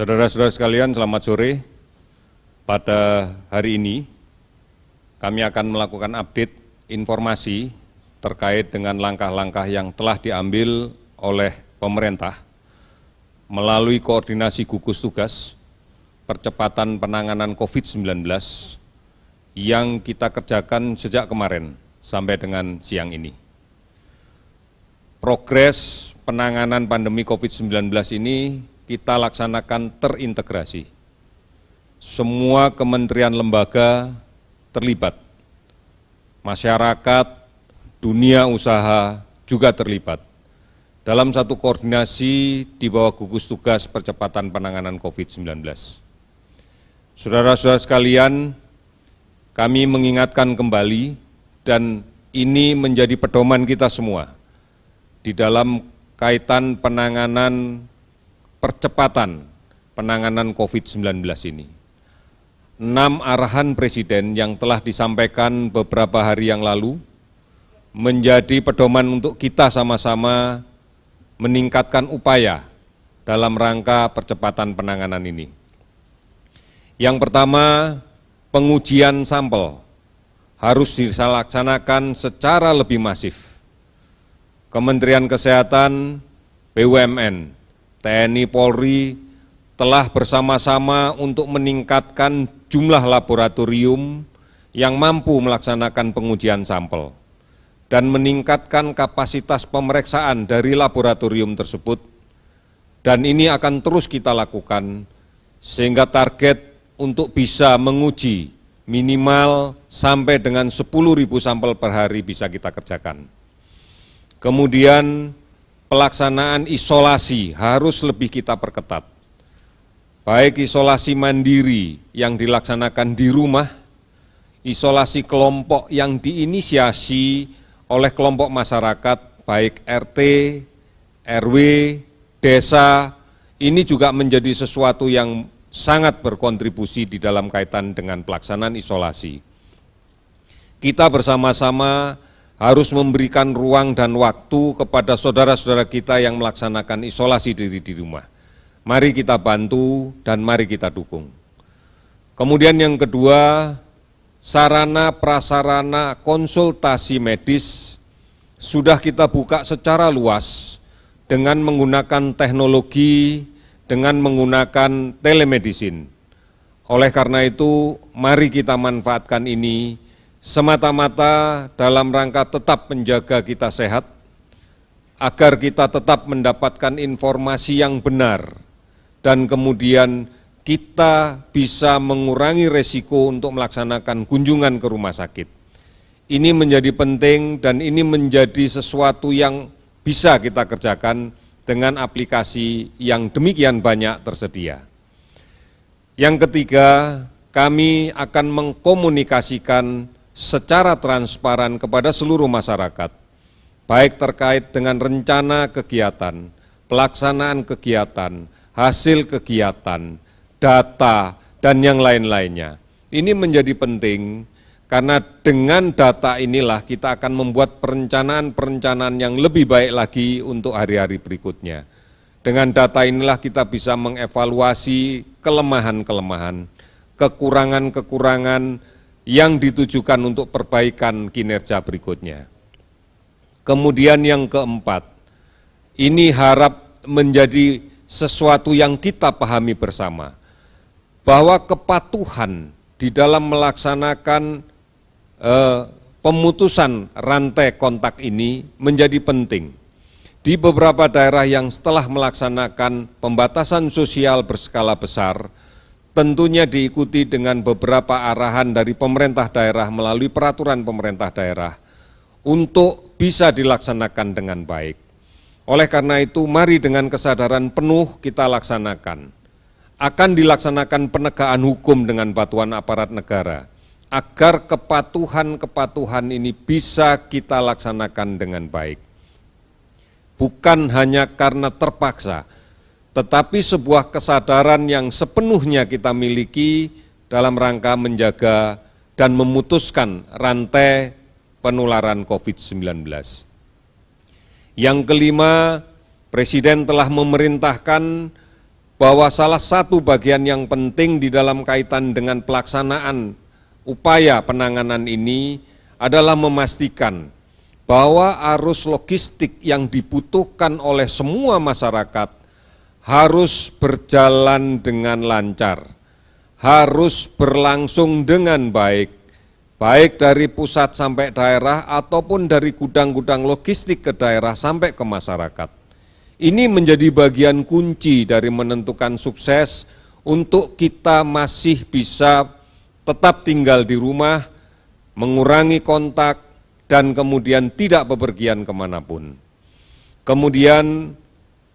Saudara-saudara sekalian, selamat sore. Pada hari ini, kami akan melakukan update informasi terkait dengan langkah-langkah yang telah diambil oleh pemerintah melalui koordinasi gugus tugas percepatan penanganan COVID-19 yang kita kerjakan sejak kemarin sampai dengan siang ini. Progres penanganan pandemi COVID-19 ini kita laksanakan terintegrasi. Semua kementerian lembaga terlibat. Masyarakat, dunia usaha juga terlibat dalam satu koordinasi di bawah gugus tugas percepatan penanganan COVID-19. Saudara-saudara sekalian, kami mengingatkan kembali dan ini menjadi pedoman kita semua di dalam kaitan penanganan percepatan penanganan COVID-19 ini. Enam arahan Presiden yang telah disampaikan beberapa hari yang lalu menjadi pedoman untuk kita sama-sama meningkatkan upaya dalam rangka percepatan penanganan ini. Yang pertama, pengujian sampel harus dilaksanakan secara lebih masif. Kementerian Kesehatan, BUMN, TNI Polri telah bersama-sama untuk meningkatkan jumlah laboratorium yang mampu melaksanakan pengujian sampel dan meningkatkan kapasitas pemeriksaan dari laboratorium tersebut dan ini akan terus kita lakukan sehingga target untuk bisa menguji minimal sampai dengan 10.000 sampel per hari bisa kita kerjakan. Kemudian pelaksanaan isolasi harus lebih kita perketat. Baik isolasi mandiri yang dilaksanakan di rumah, isolasi kelompok yang diinisiasi oleh kelompok masyarakat, baik RT, RW, desa, ini juga menjadi sesuatu yang sangat berkontribusi di dalam kaitan dengan pelaksanaan isolasi. Kita bersama-sama harus memberikan ruang dan waktu kepada saudara-saudara kita yang melaksanakan isolasi diri di rumah. Mari kita bantu dan mari kita dukung. Kemudian yang kedua, sarana prasarana konsultasi medis sudah kita buka secara luas dengan menggunakan teknologi, dengan menggunakan telemedicine. Oleh karena itu, mari kita manfaatkan ini semata-mata dalam rangka tetap menjaga kita sehat, agar kita tetap mendapatkan informasi yang benar, dan kemudian kita bisa mengurangi resiko untuk melaksanakan kunjungan ke rumah sakit. Ini menjadi penting dan ini menjadi sesuatu yang bisa kita kerjakan dengan aplikasi yang demikian banyak tersedia. Yang ketiga, kami akan mengkomunikasikan secara transparan kepada seluruh masyarakat, baik terkait dengan rencana kegiatan, pelaksanaan kegiatan, hasil kegiatan, data, dan yang lain-lainnya. Ini menjadi penting karena dengan data inilah kita akan membuat perencanaan-perencanaan yang lebih baik lagi untuk hari-hari berikutnya. Dengan data inilah kita bisa mengevaluasi kelemahan-kelemahan, kekurangan-kekurangan, yang ditujukan untuk perbaikan kinerja berikutnya. Kemudian yang keempat, ini harap menjadi sesuatu yang kita pahami bersama, bahwa kepatuhan di dalam melaksanakan eh, pemutusan rantai kontak ini menjadi penting. Di beberapa daerah yang setelah melaksanakan pembatasan sosial berskala besar, tentunya diikuti dengan beberapa arahan dari pemerintah daerah melalui peraturan pemerintah daerah untuk bisa dilaksanakan dengan baik. Oleh karena itu, mari dengan kesadaran penuh kita laksanakan. Akan dilaksanakan penegakan hukum dengan bantuan aparat negara agar kepatuhan-kepatuhan ini bisa kita laksanakan dengan baik. Bukan hanya karena terpaksa, tetapi sebuah kesadaran yang sepenuhnya kita miliki dalam rangka menjaga dan memutuskan rantai penularan COVID-19. Yang kelima, Presiden telah memerintahkan bahwa salah satu bagian yang penting di dalam kaitan dengan pelaksanaan upaya penanganan ini adalah memastikan bahwa arus logistik yang dibutuhkan oleh semua masyarakat harus berjalan dengan lancar, harus berlangsung dengan baik, baik dari pusat sampai daerah ataupun dari gudang-gudang logistik ke daerah sampai ke masyarakat. Ini menjadi bagian kunci dari menentukan sukses untuk kita masih bisa tetap tinggal di rumah, mengurangi kontak, dan kemudian tidak bepergian kemanapun. Kemudian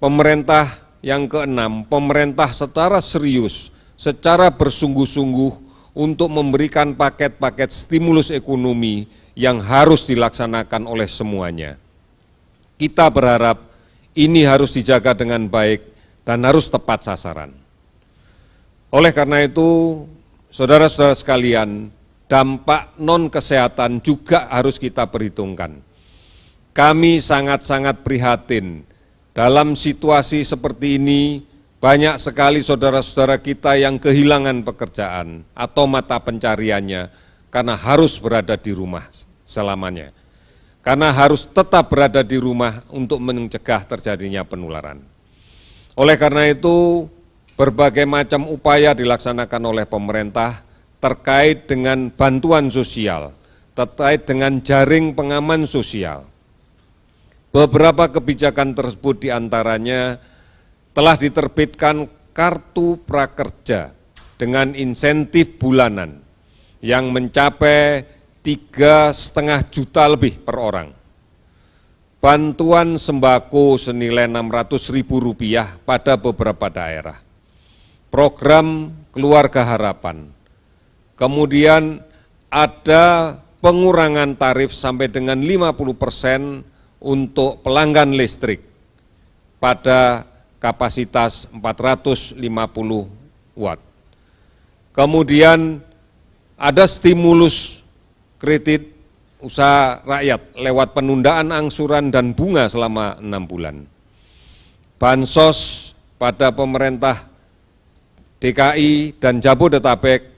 pemerintah yang keenam, pemerintah secara serius, secara bersungguh-sungguh untuk memberikan paket-paket stimulus ekonomi yang harus dilaksanakan oleh semuanya. Kita berharap ini harus dijaga dengan baik dan harus tepat sasaran. Oleh karena itu, saudara-saudara sekalian, dampak non-kesehatan juga harus kita perhitungkan. Kami sangat-sangat prihatin dalam situasi seperti ini banyak sekali saudara-saudara kita yang kehilangan pekerjaan atau mata pencariannya karena harus berada di rumah selamanya. Karena harus tetap berada di rumah untuk mencegah terjadinya penularan. Oleh karena itu, berbagai macam upaya dilaksanakan oleh pemerintah terkait dengan bantuan sosial, terkait dengan jaring pengaman sosial, Beberapa kebijakan tersebut diantaranya telah diterbitkan kartu prakerja dengan insentif bulanan yang mencapai tiga setengah juta lebih per orang. Bantuan sembako senilai enam ratus ribu rupiah pada beberapa daerah. Program Keluarga Harapan. Kemudian ada pengurangan tarif sampai dengan 50 persen untuk pelanggan listrik pada kapasitas 450 watt. Kemudian ada stimulus kredit usaha rakyat lewat penundaan angsuran dan bunga selama enam bulan. Bansos pada pemerintah DKI dan Jabodetabek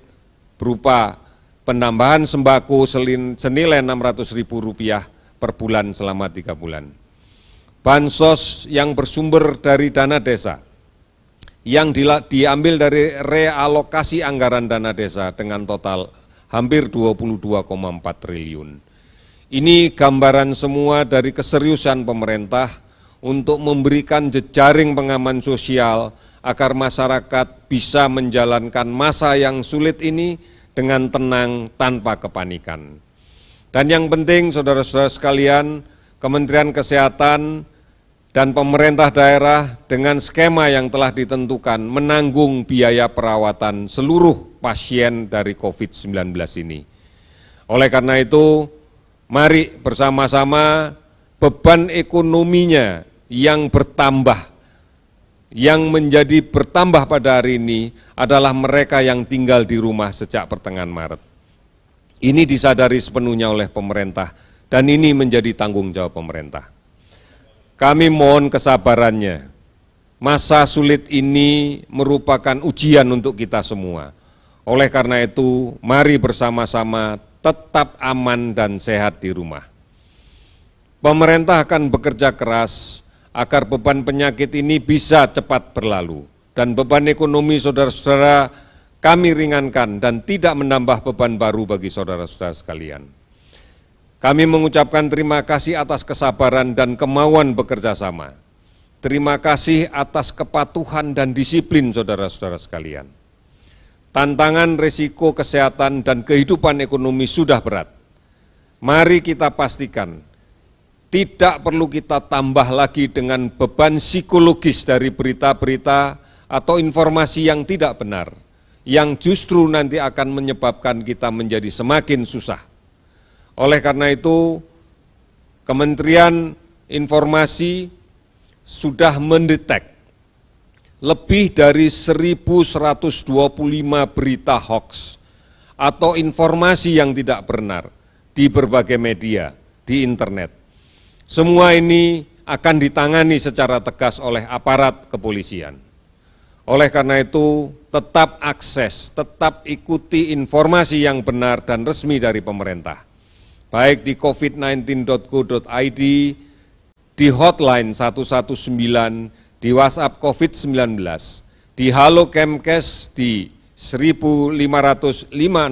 berupa penambahan sembako senilai Rp600.000 per bulan selama tiga bulan. Bansos yang bersumber dari dana desa, yang diambil dari realokasi anggaran dana desa dengan total hampir 22,4 triliun. Ini gambaran semua dari keseriusan pemerintah untuk memberikan jejaring pengaman sosial agar masyarakat bisa menjalankan masa yang sulit ini dengan tenang tanpa kepanikan. Dan yang penting saudara-saudara sekalian, Kementerian Kesehatan dan pemerintah daerah dengan skema yang telah ditentukan menanggung biaya perawatan seluruh pasien dari COVID-19 ini. Oleh karena itu, mari bersama-sama beban ekonominya yang bertambah yang menjadi bertambah pada hari ini adalah mereka yang tinggal di rumah sejak pertengahan Maret. Ini disadari sepenuhnya oleh pemerintah dan ini menjadi tanggung jawab pemerintah. Kami mohon kesabarannya. Masa sulit ini merupakan ujian untuk kita semua. Oleh karena itu, mari bersama-sama tetap aman dan sehat di rumah. Pemerintah akan bekerja keras agar beban penyakit ini bisa cepat berlalu dan beban ekonomi saudara-saudara kami ringankan dan tidak menambah beban baru bagi saudara-saudara sekalian. Kami mengucapkan terima kasih atas kesabaran dan kemauan bekerja sama. Terima kasih atas kepatuhan dan disiplin saudara-saudara sekalian. Tantangan risiko kesehatan dan kehidupan ekonomi sudah berat. Mari kita pastikan tidak perlu kita tambah lagi dengan beban psikologis dari berita-berita atau informasi yang tidak benar yang justru nanti akan menyebabkan kita menjadi semakin susah. Oleh karena itu, Kementerian Informasi sudah mendetek lebih dari 1125 berita hoax atau informasi yang tidak benar di berbagai media, di internet. Semua ini akan ditangani secara tegas oleh aparat kepolisian. Oleh karena itu, tetap akses, tetap ikuti informasi yang benar dan resmi dari pemerintah. Baik di covid19.go.id, di hotline 119, di WhatsApp COVID-19, di Halo Kemkes di 15567,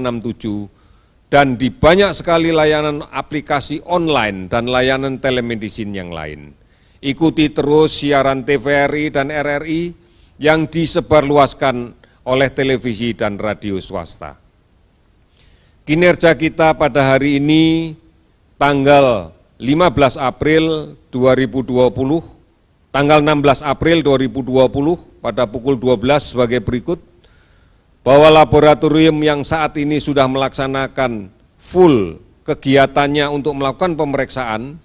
dan di banyak sekali layanan aplikasi online dan layanan telemedicine yang lain. Ikuti terus siaran TVRI dan RRI, yang disebarluaskan oleh televisi dan radio swasta. Kinerja kita pada hari ini tanggal 15 April 2020, tanggal 16 April 2020 pada pukul 12 sebagai berikut, bahwa laboratorium yang saat ini sudah melaksanakan full kegiatannya untuk melakukan pemeriksaan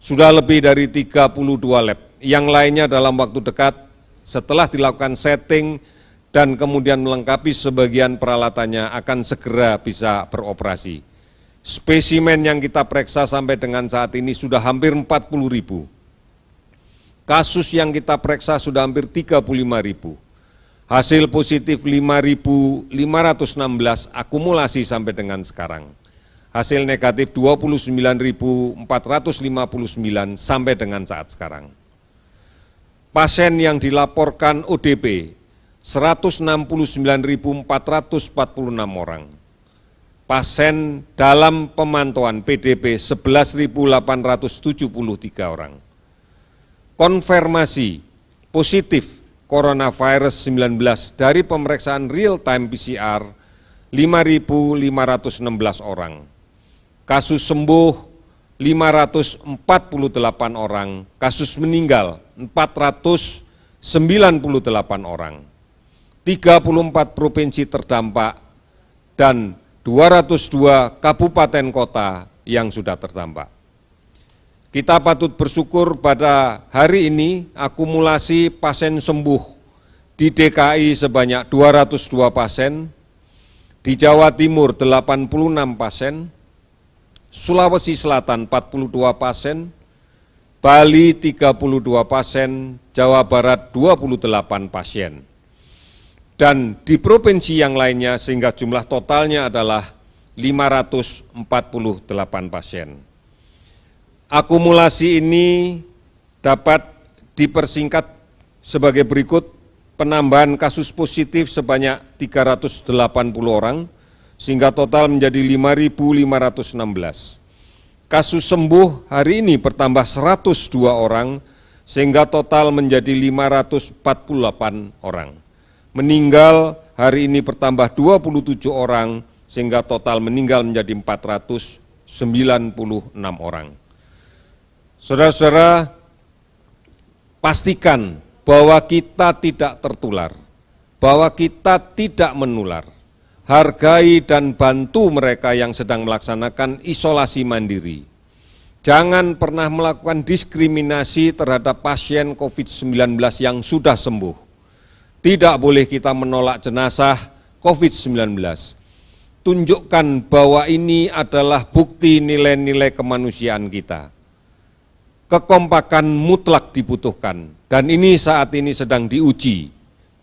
sudah lebih dari 32 lab. Yang lainnya dalam waktu dekat setelah dilakukan setting dan kemudian melengkapi sebagian peralatannya akan segera bisa beroperasi. Spesimen yang kita periksa sampai dengan saat ini sudah hampir 40 ribu. Kasus yang kita periksa sudah hampir 35 ribu. Hasil positif 5.516 akumulasi sampai dengan sekarang. Hasil negatif 29.459 sampai dengan saat sekarang pasien yang dilaporkan ODP 169.446 orang, pasien dalam pemantauan PDP 11.873 orang, konfirmasi positif coronavirus 19 dari pemeriksaan real-time PCR 5.516 orang. Kasus sembuh 548 orang, kasus meninggal 498 orang. 34 provinsi terdampak dan 202 kabupaten kota yang sudah terdampak. Kita patut bersyukur pada hari ini akumulasi pasien sembuh di DKI sebanyak 202 pasien, di Jawa Timur 86 pasien, Sulawesi Selatan 42 pasien, Bali 32 pasien, Jawa Barat 28 pasien. Dan di provinsi yang lainnya sehingga jumlah totalnya adalah 548 pasien. Akumulasi ini dapat dipersingkat sebagai berikut penambahan kasus positif sebanyak 380 orang sehingga total menjadi 5.516 Kasus sembuh hari ini bertambah 102 orang, sehingga total menjadi 548 orang. Meninggal hari ini bertambah 27 orang, sehingga total meninggal menjadi 496 orang. Saudara-saudara, pastikan bahwa kita tidak tertular, bahwa kita tidak menular hargai dan bantu mereka yang sedang melaksanakan isolasi mandiri. Jangan pernah melakukan diskriminasi terhadap pasien COVID-19 yang sudah sembuh. Tidak boleh kita menolak jenazah COVID-19. Tunjukkan bahwa ini adalah bukti nilai-nilai kemanusiaan kita. Kekompakan mutlak dibutuhkan, dan ini saat ini sedang diuji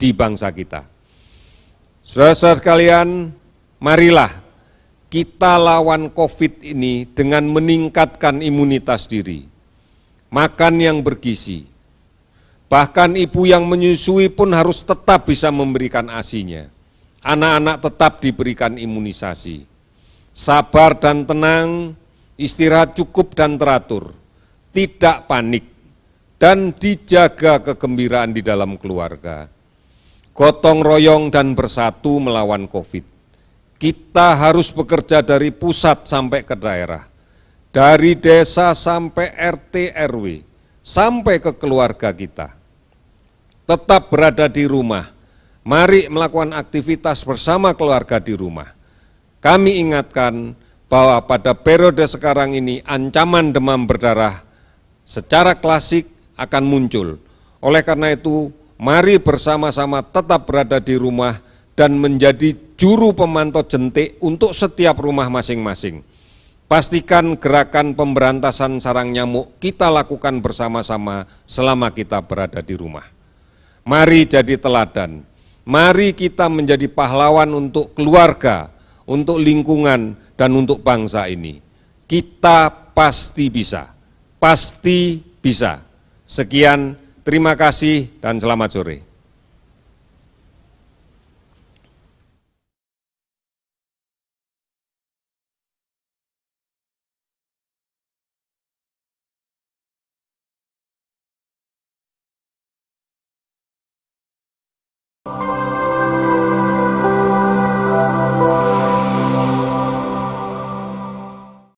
di bangsa kita. Saudara-saudara sekalian, marilah kita lawan COVID ini dengan meningkatkan imunitas diri, makan yang bergizi, bahkan ibu yang menyusui pun harus tetap bisa memberikan asinya. Anak-anak tetap diberikan imunisasi. Sabar dan tenang, istirahat cukup dan teratur, tidak panik, dan dijaga kegembiraan di dalam keluarga gotong royong dan bersatu melawan COVID. Kita harus bekerja dari pusat sampai ke daerah, dari desa sampai RT RW, sampai ke keluarga kita. Tetap berada di rumah, mari melakukan aktivitas bersama keluarga di rumah. Kami ingatkan bahwa pada periode sekarang ini ancaman demam berdarah secara klasik akan muncul. Oleh karena itu, mari bersama-sama tetap berada di rumah dan menjadi juru pemantau jentik untuk setiap rumah masing-masing. Pastikan gerakan pemberantasan sarang nyamuk kita lakukan bersama-sama selama kita berada di rumah. Mari jadi teladan. Mari kita menjadi pahlawan untuk keluarga, untuk lingkungan, dan untuk bangsa ini. Kita pasti bisa. Pasti bisa. Sekian. Terima kasih dan selamat sore.